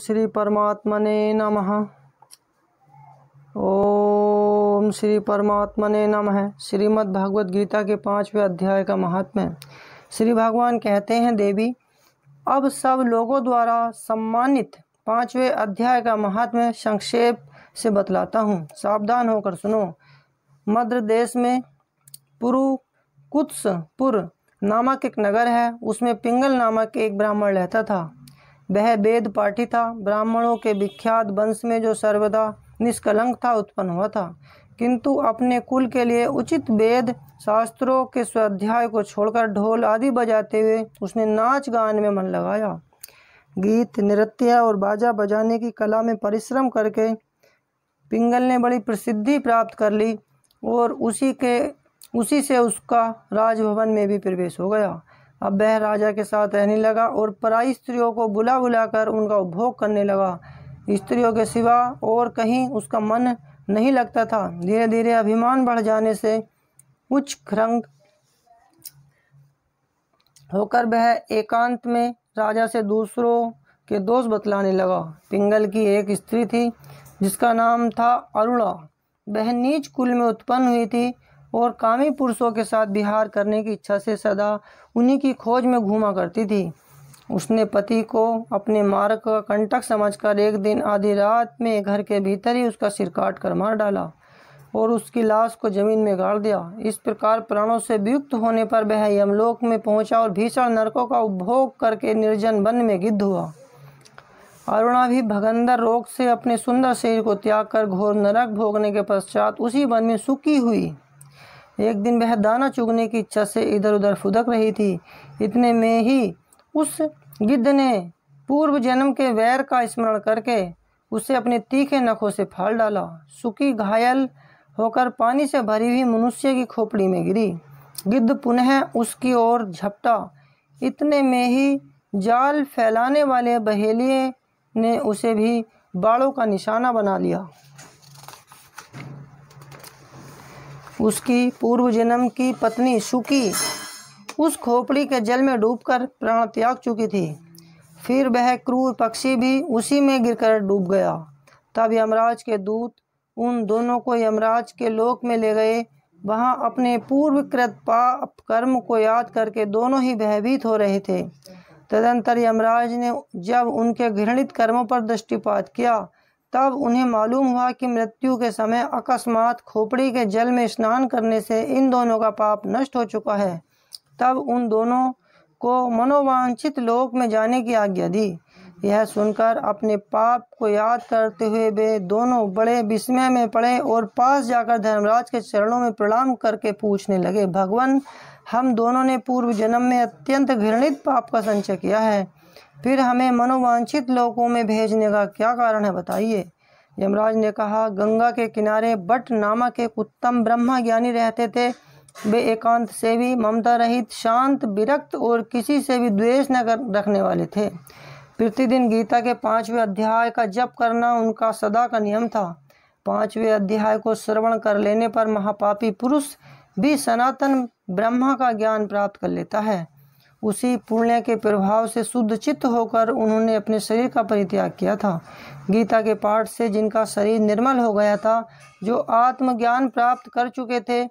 श्री परमात्मने नमः ओम श्री परमात्मने नमः श्रीमद् भागवत गीता के पांचवें अध्याय का महात्म्य श्री भगवान कहते हैं देवी अब सब लोगों द्वारा सम्मानित पांचवें अध्याय का महात्म्य संक्षेप से बतलाता हूँ सावधान होकर सुनो मध्य देश में पुरु कुत्सपुर नामक एक नगर है उसमें पिंगल नामक एक ब्राह्मण रहता था वह वेद पाठी था ब्राह्मणों के विख्यात वंश में जो सर्वदा निष्कलंक था उत्पन्न हुआ था किंतु अपने कुल के लिए उचित वेद शास्त्रों के स्वाध्याय को छोड़कर ढोल आदि बजाते हुए उसने नाच गान में मन लगाया गीत नृत्य और बाजा बजाने की कला में परिश्रम करके पिंगल ने बड़ी प्रसिद्धि प्राप्त कर ली और उसी के उसी से उसका राजभवन में भी प्रवेश हो गया अब वह राजा के साथ रहने लगा और पराई स्त्रियों को बुला बुलाकर उनका उपभोग करने लगा स्त्रियों के सिवा और कहीं उसका मन नहीं लगता था धीरे धीरे अभिमान बढ़ जाने से उच्च खरंग होकर वह एकांत में राजा से दूसरों के दोष बतलाने लगा पिंगल की एक स्त्री थी जिसका नाम था अरुणा वह नीच कुल में उत्पन्न हुई थी और कामी पुरुषों के साथ बिहार करने की इच्छा से सदा उन्हीं की खोज में घूमा करती थी उसने पति को अपने मार्ग का कंटक समझकर एक दिन आधी रात में घर के भीतर ही उसका सिर काट कर मार डाला और उसकी लाश को जमीन में गाड़ दिया इस प्रकार प्राणों से वियुक्त होने पर वह यमलोक में पहुंचा और भीषण नरकों का उपभोग करके निर्जन वन में गिद्ध हुआ अरुणा भी भगंदर रोग से अपने सुंदर शरीर को त्याग कर घोर नरक भोगने के पश्चात उसी वन में सुखी हुई एक दिन वह दाना चुगने की इच्छा से इधर उधर फुदक रही थी इतने में ही उस गिद्ध ने पूर्व जन्म के वैर का स्मरण करके उसे अपने तीखे नखों से फाड़ डाला सुखी घायल होकर पानी से भरी हुई मनुष्य की खोपड़ी में गिरी गिद्ध पुनः उसकी ओर झपटा इतने में ही जाल फैलाने वाले बहेलिए ने उसे भी बाड़ों का निशाना बना लिया उसकी पूर्व जन्म की पत्नी सुकी उस खोपड़ी के जल में डूबकर प्राण त्याग चुकी थी फिर वह क्रूर पक्षी भी उसी में गिरकर डूब गया तब यमराज के दूत उन दोनों को यमराज के लोक में ले गए वहाँ अपने पूर्वकृत पाप कर्म को याद करके दोनों ही भयभीत हो रहे थे तदंतर यमराज ने जब उनके घृणित कर्मों पर दृष्टिपात किया तब उन्हें मालूम हुआ कि मृत्यु के समय अकस्मात खोपड़ी के जल में स्नान करने से इन दोनों का पाप नष्ट हो चुका है तब उन दोनों को मनोवांछित लोक में जाने की आज्ञा दी यह सुनकर अपने पाप को याद करते हुए वे दोनों बड़े विस्मय में पड़े और पास जाकर धर्मराज के चरणों में प्रणाम करके पूछने लगे भगवान हम दोनों ने पूर्व जन्म में अत्यंत घृणित पाप का संचय किया है फिर हमें मनोवांछित लोगों में भेजने का क्या कारण है बताइए यमराज ने कहा गंगा के किनारे बट नामक एक उत्तम ब्रह्मा ज्ञानी रहते थे वे एकांत से भी ममता रहित शांत विरक्त और किसी से भी द्वेष न कर रखने वाले थे प्रतिदिन गीता के पांचवें अध्याय का जप करना उनका सदा का नियम था पांचवें अध्याय को श्रवण कर लेने पर महापापी पुरुष भी सनातन ब्रह्मा का ज्ञान प्राप्त कर लेता है उसी पुण्य के प्रभाव से शुद्ध चित्त होकर उन्होंने अपने शरीर का परित्याग किया था गीता के पाठ से जिनका शरीर निर्मल हो गया था जो आत्मज्ञान प्राप्त कर चुके थे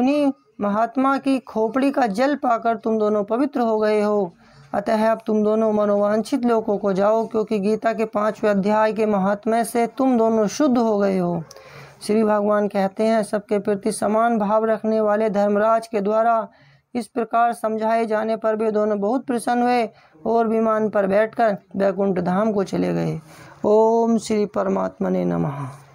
उन्हीं महात्मा की खोपड़ी का जल पाकर तुम दोनों पवित्र हो गए हो अतः अब तुम दोनों मनोवांछित लोगों को जाओ क्योंकि गीता के पांचवें अध्याय के महात्म्य से तुम दोनों शुद्ध हो गए हो श्री भगवान कहते हैं सबके प्रति समान भाव रखने वाले धर्मराज के द्वारा इस प्रकार समझाए जाने पर भी दोनों बहुत प्रसन्न हुए और विमान पर बैठकर वैकुंठ धाम को चले गए ओम श्री परमात्मा ने नमः